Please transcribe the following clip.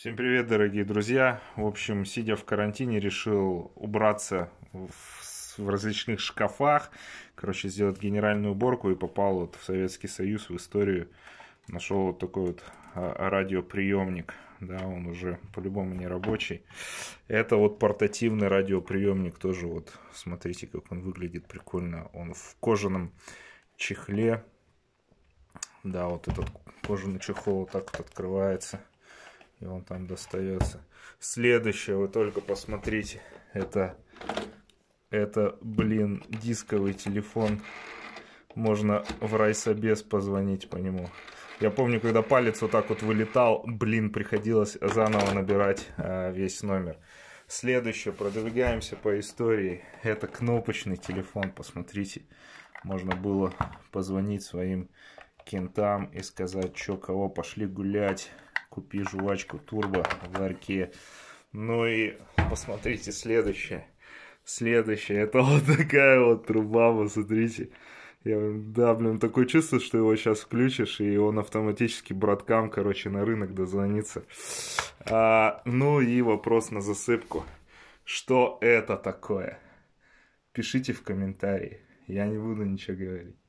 Всем привет, дорогие друзья. В общем, сидя в карантине, решил убраться в, в различных шкафах, короче, сделать генеральную уборку и попал вот в Советский Союз, в историю. Нашел вот такой вот а, радиоприемник, да, он уже по-любому не рабочий. Это вот портативный радиоприемник тоже вот, смотрите, как он выглядит прикольно. Он в кожаном чехле, да, вот этот кожаный чехол вот так вот открывается и он там достается. Следующее, вы только посмотрите, это, это блин, дисковый телефон. Можно в райсобес позвонить по нему. Я помню, когда палец вот так вот вылетал, блин, приходилось заново набирать э, весь номер. Следующее, продвигаемся по истории. Это кнопочный телефон, посмотрите. Можно было позвонить своим кентам и сказать, что кого, пошли гулять купи жвачку турбо в ларьке. Ну и посмотрите следующее. Следующее, это вот такая вот труба, посмотрите. Я, да, блин, такое чувство, что его сейчас включишь, и он автоматически браткам, короче, на рынок дозвонится. А, ну и вопрос на засыпку. Что это такое? Пишите в комментарии. Я не буду ничего говорить.